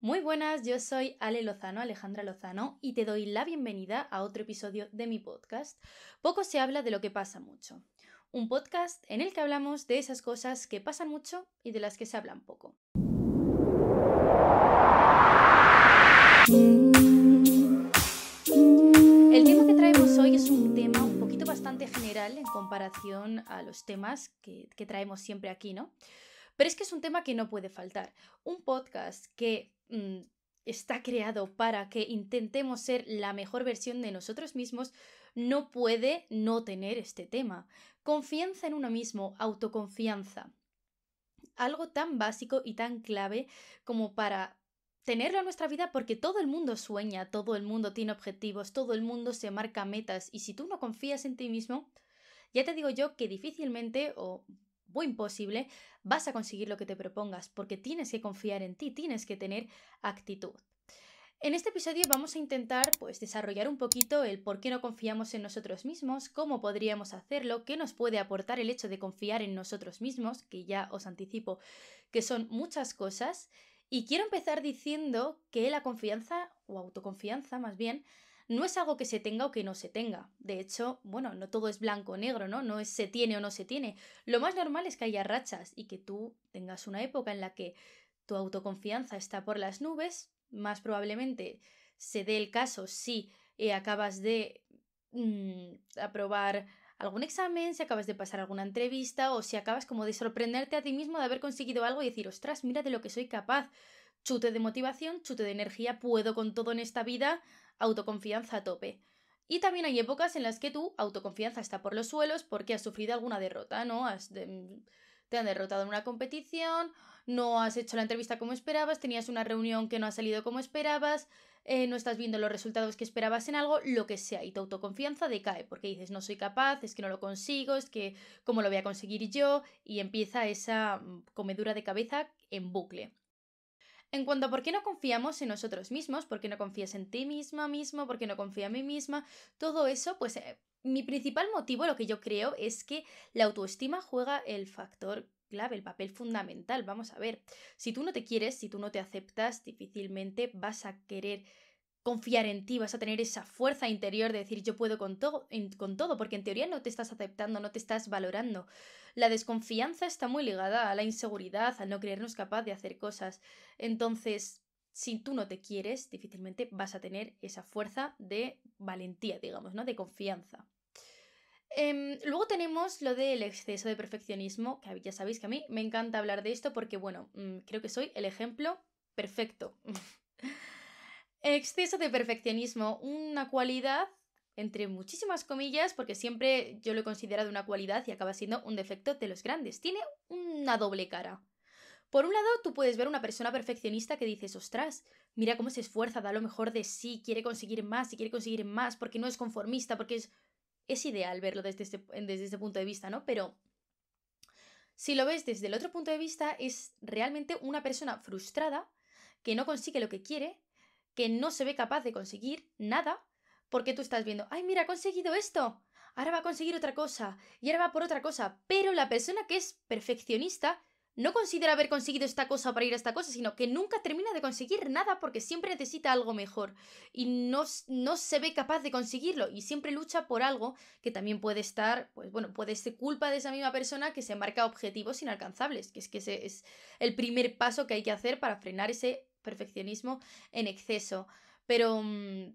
Muy buenas, yo soy Ale Lozano, Alejandra Lozano, y te doy la bienvenida a otro episodio de mi podcast. Poco se habla de lo que pasa mucho. Un podcast en el que hablamos de esas cosas que pasan mucho y de las que se hablan poco. El tema que traemos hoy es un tema un poquito bastante general en comparación a los temas que, que traemos siempre aquí, ¿no? Pero es que es un tema que no puede faltar. Un podcast que mm, está creado para que intentemos ser la mejor versión de nosotros mismos, no puede no tener este tema. Confianza en uno mismo, autoconfianza. Algo tan básico y tan clave como para tenerlo en nuestra vida porque todo el mundo sueña, todo el mundo tiene objetivos, todo el mundo se marca metas y si tú no confías en ti mismo, ya te digo yo que difícilmente o o imposible, vas a conseguir lo que te propongas, porque tienes que confiar en ti, tienes que tener actitud. En este episodio vamos a intentar pues desarrollar un poquito el por qué no confiamos en nosotros mismos, cómo podríamos hacerlo, qué nos puede aportar el hecho de confiar en nosotros mismos, que ya os anticipo que son muchas cosas, y quiero empezar diciendo que la confianza o autoconfianza más bien no es algo que se tenga o que no se tenga. De hecho, bueno, no todo es blanco o negro, ¿no? No es se tiene o no se tiene. Lo más normal es que haya rachas y que tú tengas una época en la que tu autoconfianza está por las nubes, más probablemente se dé el caso si eh, acabas de mm, aprobar algún examen, si acabas de pasar alguna entrevista o si acabas como de sorprenderte a ti mismo de haber conseguido algo y decir, ostras, mira de lo que soy capaz. Chute de motivación, chute de energía, puedo con todo en esta vida, autoconfianza a tope. Y también hay épocas en las que tu autoconfianza está por los suelos porque has sufrido alguna derrota, ¿no? Has te han derrotado en una competición, no has hecho la entrevista como esperabas, tenías una reunión que no ha salido como esperabas, eh, no estás viendo los resultados que esperabas en algo, lo que sea, y tu autoconfianza decae porque dices no soy capaz, es que no lo consigo, es que cómo lo voy a conseguir yo, y empieza esa mm, comedura de cabeza en bucle. En cuanto a por qué no confiamos en nosotros mismos, por qué no confías en ti misma mismo, por qué no confía en mí misma, todo eso, pues eh, mi principal motivo, lo que yo creo, es que la autoestima juega el factor clave, el papel fundamental. Vamos a ver, si tú no te quieres, si tú no te aceptas, difícilmente vas a querer confiar en ti, vas a tener esa fuerza interior de decir yo puedo con, todo, con todo, porque en teoría no te estás aceptando, no te estás valorando. La desconfianza está muy ligada a la inseguridad, al no creernos capaz de hacer cosas. Entonces, si tú no te quieres, difícilmente vas a tener esa fuerza de valentía, digamos, ¿no? De confianza. Em, luego tenemos lo del exceso de perfeccionismo, que ya sabéis que a mí me encanta hablar de esto porque, bueno, mm, creo que soy el ejemplo perfecto. Exceso de perfeccionismo, una cualidad entre muchísimas comillas, porque siempre yo lo he considerado una cualidad y acaba siendo un defecto de los grandes. Tiene una doble cara. Por un lado, tú puedes ver una persona perfeccionista que dices, ostras, mira cómo se esfuerza, da lo mejor de sí, quiere conseguir más y quiere conseguir más, porque no es conformista, porque es... Es ideal verlo desde este, desde este punto de vista, ¿no? Pero si lo ves desde el otro punto de vista, es realmente una persona frustrada que no consigue lo que quiere que no se ve capaz de conseguir nada porque tú estás viendo, ay, mira, ha conseguido esto, ahora va a conseguir otra cosa y ahora va por otra cosa, pero la persona que es perfeccionista no considera haber conseguido esta cosa para ir a esta cosa, sino que nunca termina de conseguir nada porque siempre necesita algo mejor y no, no se ve capaz de conseguirlo y siempre lucha por algo que también puede estar, pues bueno, puede ser culpa de esa misma persona que se marca objetivos inalcanzables, que es que ese es el primer paso que hay que hacer para frenar ese perfeccionismo en exceso, pero, mm,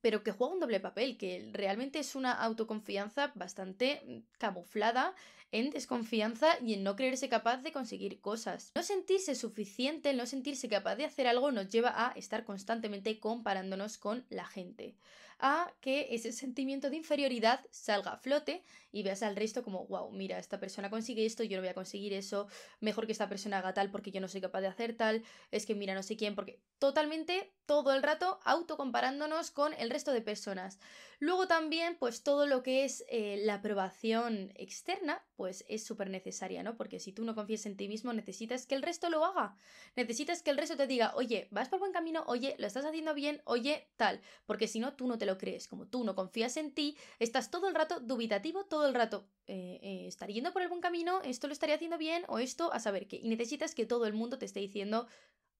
pero que juega un doble papel, que realmente es una autoconfianza bastante mm, camuflada en desconfianza y en no creerse capaz de conseguir cosas. No sentirse suficiente, no sentirse capaz de hacer algo nos lleva a estar constantemente comparándonos con la gente a que ese sentimiento de inferioridad salga a flote y veas al resto como, wow, mira, esta persona consigue esto, yo no voy a conseguir eso, mejor que esta persona haga tal porque yo no soy capaz de hacer tal, es que mira, no sé quién, porque totalmente todo el rato autocomparándonos con el resto de personas. Luego también, pues todo lo que es eh, la aprobación externa, pues es súper necesaria, ¿no? Porque si tú no confías en ti mismo, necesitas que el resto lo haga. Necesitas que el resto te diga, oye, vas por buen camino, oye, lo estás haciendo bien, oye, tal. Porque si no, tú no te lo crees, como tú no confías en ti, estás todo el rato dubitativo, todo el rato eh, eh yendo por el buen camino, esto lo estaría haciendo bien o esto a saber qué. Y necesitas que todo el mundo te esté diciendo,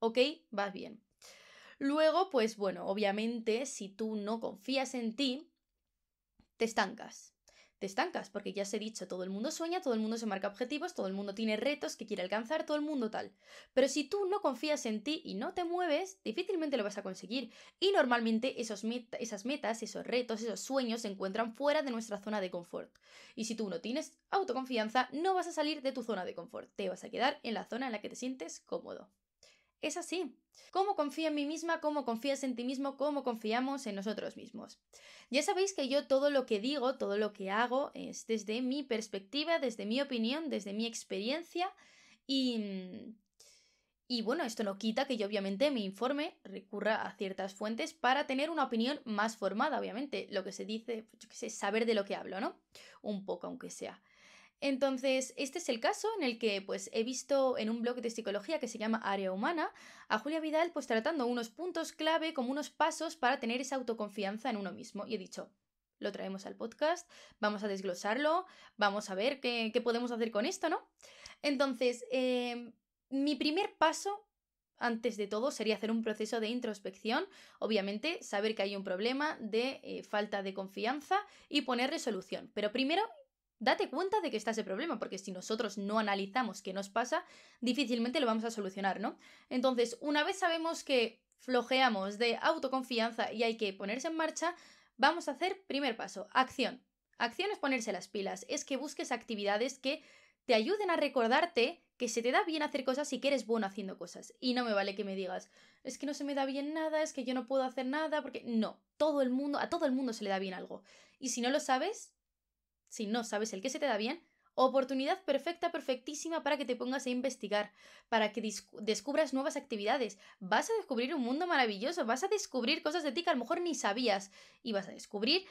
ok, vas bien. Luego, pues bueno, obviamente si tú no confías en ti, te estancas te estancas, porque ya os he dicho, todo el mundo sueña, todo el mundo se marca objetivos, todo el mundo tiene retos que quiere alcanzar, todo el mundo tal. Pero si tú no confías en ti y no te mueves, difícilmente lo vas a conseguir. Y normalmente esos esas metas, esos retos, esos sueños se encuentran fuera de nuestra zona de confort. Y si tú no tienes autoconfianza, no vas a salir de tu zona de confort, te vas a quedar en la zona en la que te sientes cómodo. Es así. ¿Cómo confío en mí misma? ¿Cómo confías en ti mismo? ¿Cómo confiamos en nosotros mismos? Ya sabéis que yo todo lo que digo, todo lo que hago es desde mi perspectiva, desde mi opinión, desde mi experiencia y... Mm, y bueno, esto no quita que yo obviamente me informe, recurra a ciertas fuentes para tener una opinión más formada, obviamente. Lo que se dice, pues, yo qué sé, saber de lo que hablo, ¿no? Un poco, aunque sea. Entonces, este es el caso en el que pues, he visto en un blog de psicología que se llama Área Humana a Julia Vidal pues, tratando unos puntos clave como unos pasos para tener esa autoconfianza en uno mismo. Y he dicho, lo traemos al podcast, vamos a desglosarlo, vamos a ver qué, podemos hacer con esto, ¿no? Entonces, em, mi primer paso antes de todo sería hacer un proceso de introspección, obviamente saber que hay un problema de eh, falta de confianza y ponerle solución. Pero primero date cuenta de que está ese problema, porque si nosotros no analizamos qué nos pasa, difícilmente lo vamos a solucionar, ¿no? Entonces, una vez sabemos que flojeamos de autoconfianza y hay que ponerse en marcha, vamos a hacer primer paso, acción. Acción es ponerse las pilas, es que busques actividades que te ayuden a recordarte que se te da bien hacer cosas y que eres bueno haciendo cosas. Y no me vale que me digas, es que no se me da bien nada, es que yo no puedo hacer nada, porque no, todo el mundo, a todo el mundo se le da bien algo. Y si no lo sabes, si no sabes el que se te da bien, oportunidad perfecta, perfectísima para que te pongas a investigar, para que descubras nuevas actividades. Vas a descubrir un mundo maravilloso, vas a descubrir cosas de ti que a lo mejor ni sabías y vas a descubrir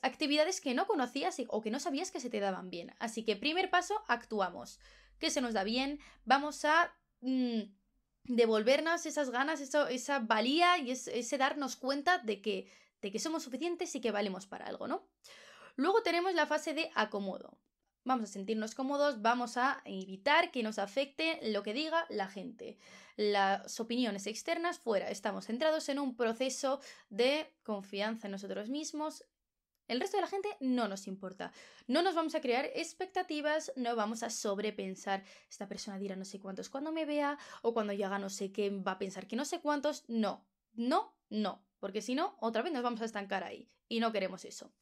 actividades que no conocías o que no sabías que se te daban bien. Así que primer paso, actuamos. ¿Qué se nos da bien? Vamos a... Mm, devolvernos esas ganas, esa valía y ese, ese darnos cuenta de que, de que somos suficientes y que valemos para algo, ¿no? Luego tenemos la fase de acomodo. Vamos a sentirnos cómodos, vamos a evitar que nos afecte lo que diga la gente. Las opiniones externas fuera, estamos centrados en un proceso de confianza en nosotros mismos. El resto de la gente no nos importa. No nos vamos a crear expectativas, no vamos a sobrepensar. Esta persona dirá no sé cuántos cuando me vea o cuando llega no sé qué va a pensar que no sé cuántos. No, no, no. Porque si no, otra vez nos vamos a estancar ahí. Y no queremos eso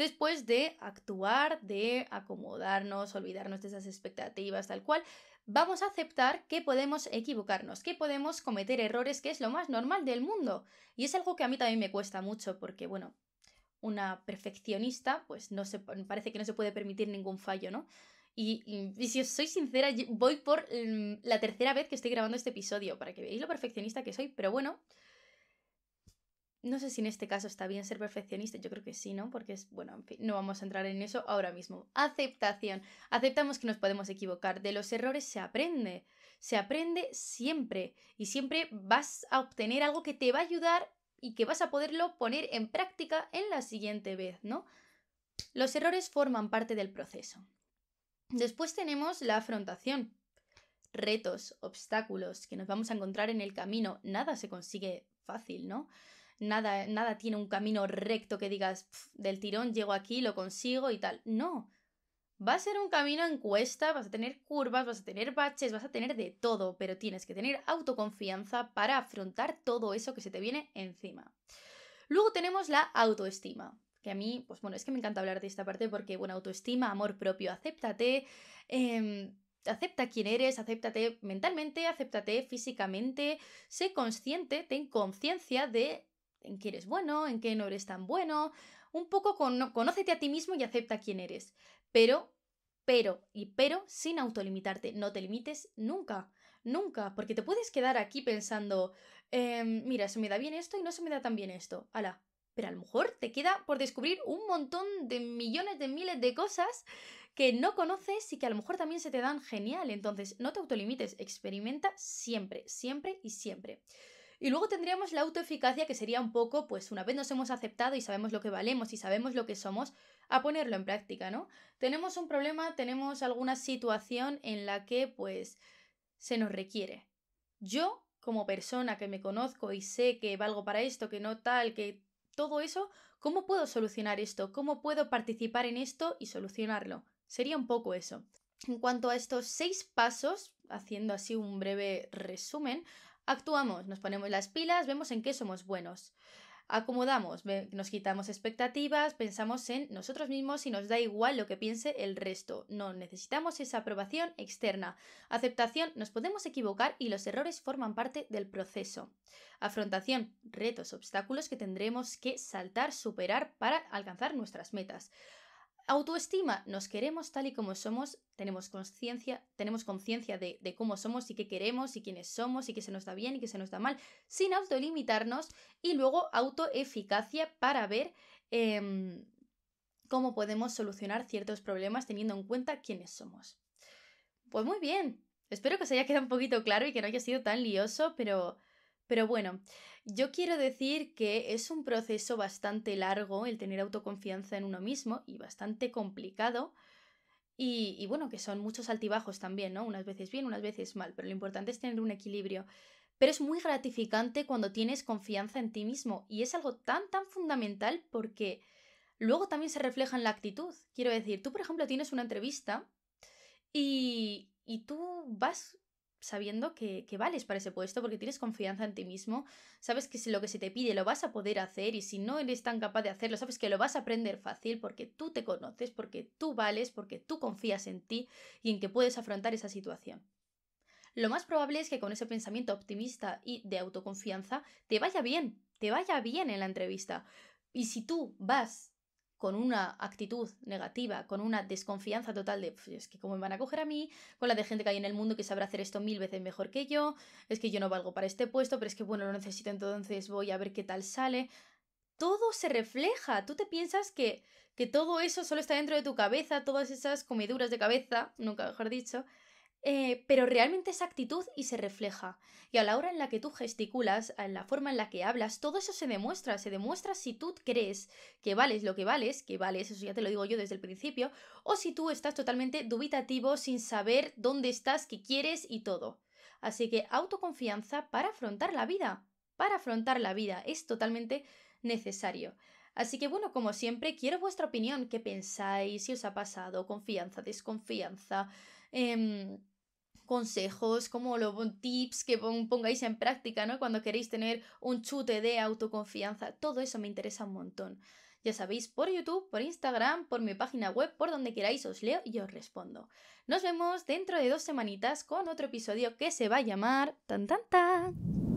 después de actuar, de acomodarnos, olvidarnos de esas expectativas, tal cual, vamos a aceptar que podemos equivocarnos, que podemos cometer errores, que es lo más normal del mundo. Y es algo que a mí también me cuesta mucho porque, bueno, una perfeccionista, pues no se, parece que no se puede permitir ningún fallo, ¿no? Y, mm, si os soy sincera, voy por mm, la tercera vez que estoy grabando este episodio para que veáis lo perfeccionista que soy, pero bueno, no sé si en este caso está bien ser perfeccionista, yo creo que sí, ¿no? Porque es, bueno, en fin, no vamos a entrar en eso ahora mismo. Aceptación. Aceptamos que nos podemos equivocar. De los errores se aprende. Se aprende siempre. Y siempre vas a obtener algo que te va a ayudar y que vas a poderlo poner en práctica en la siguiente vez, ¿no? Los errores forman parte del proceso. Después tenemos la afrontación. Retos, obstáculos que nos vamos a encontrar en el camino. Nada se consigue fácil, ¿no? nada, nada tiene un camino recto que digas, del tirón llego aquí, lo consigo y tal. No. Va a ser un camino en cuesta, vas a tener curvas, vas a tener baches, vas a tener de todo, pero tienes que tener autoconfianza para afrontar todo eso que se te viene encima. Luego tenemos la autoestima, que a mí, pues bueno, es que me encanta hablar de esta parte porque, bueno, autoestima, amor propio, acéptate, em, acepta quién eres, acéptate mentalmente, acéptate físicamente, sé consciente, ten conciencia de en qué eres bueno, en qué no eres tan bueno, un poco con, conócete a ti mismo y acepta quién eres, pero, pero y pero sin autolimitarte, no te limites nunca, nunca, porque te puedes quedar aquí pensando, em, mira, se me da bien esto y no se me da tan bien esto, Hala, pero a lo mejor te queda por descubrir un montón de millones de miles de cosas que no conoces y que a lo mejor también se te dan genial. Entonces, no te autolimites, experimenta siempre, siempre y siempre. Y luego tendríamos la autoeficacia, que sería un poco, pues una vez nos hemos aceptado y sabemos lo que valemos y sabemos lo que somos, a ponerlo en práctica, ¿no? Tenemos un problema, tenemos alguna situación en la que, pues, se nos requiere. Yo, como persona que me conozco y sé que valgo para esto, que no tal, que todo eso, ¿cómo puedo solucionar esto? ¿Cómo puedo participar en esto y solucionarlo? Sería un poco eso. En cuanto a estos seis pasos, haciendo así un breve resumen, Actuamos, nos ponemos las pilas, vemos en qué somos buenos. Acomodamos, nos quitamos expectativas, pensamos en nosotros mismos y nos da igual lo que piense el resto. No necesitamos esa aprobación externa. Aceptación, nos podemos equivocar y los errores forman parte del proceso. Afrontación, retos, obstáculos que tendremos que saltar, superar para alcanzar nuestras metas. Autoestima, nos queremos tal y como somos, tenemos conciencia, tenemos conciencia de, cómo somos y qué queremos y quiénes somos y qué se nos da bien y qué se nos da mal, sin autolimitarnos y luego autoeficacia para ver em, cómo podemos solucionar ciertos problemas teniendo en cuenta quiénes somos. Pues muy bien, espero que os haya quedado un poquito claro y que no haya sido tan lioso, pero pero bueno, yo quiero decir que es un proceso bastante largo el tener autoconfianza en uno mismo y bastante complicado. Y, bueno, que son muchos altibajos también, ¿no? Unas veces bien, unas veces mal, pero lo importante es tener un equilibrio. Pero es muy gratificante cuando tienes confianza en ti mismo y es algo tan, tan fundamental porque luego también se refleja en la actitud. Quiero decir, tú, por ejemplo, tienes una entrevista y, y tú vas sabiendo que, vales para ese puesto porque tienes confianza en ti mismo, sabes que si lo que se te pide lo vas a poder hacer y si no eres tan capaz de hacerlo, sabes que lo vas a aprender fácil porque tú te conoces, porque tú vales, porque tú confías en ti y en que puedes afrontar esa situación. Lo más probable es que con ese pensamiento optimista y de autoconfianza te vaya bien, te vaya bien en la entrevista. Y si tú vas con una actitud negativa, con una desconfianza total de, pues es que cómo me van a coger a mí, con la de gente que hay en el mundo que sabrá hacer esto mil veces mejor que yo, es que yo no valgo para este puesto, pero es que bueno, lo necesito, entonces voy a ver qué tal sale. Todo se refleja, tú te piensas que, que todo eso solo está dentro de tu cabeza, todas esas comeduras de cabeza, nunca mejor dicho, eh, pero realmente esa actitud y se refleja. Y a la hora en la que tú gesticulas, en la forma en la que hablas, todo eso se demuestra. Se demuestra si tú crees que vales lo que vales, que vales, eso ya te lo digo yo desde el principio, o si tú estás totalmente dubitativo, sin saber dónde estás, qué quieres y todo. Así que autoconfianza para afrontar la vida. Para afrontar la vida es totalmente necesario. Así que bueno, como siempre, quiero vuestra opinión. ¿Qué pensáis? Si os ha pasado? ¿Confianza? ¿Desconfianza? Em, consejos, como los tips que pongáis en práctica, ¿no? Cuando queréis tener un chute de autoconfianza, todo eso me interesa un montón. Ya sabéis, por YouTube, por Instagram, por mi página web, por donde queráis os leo y os respondo. Nos vemos dentro de dos semanitas con otro episodio que se va a llamar... ¡Tan, tan, tan!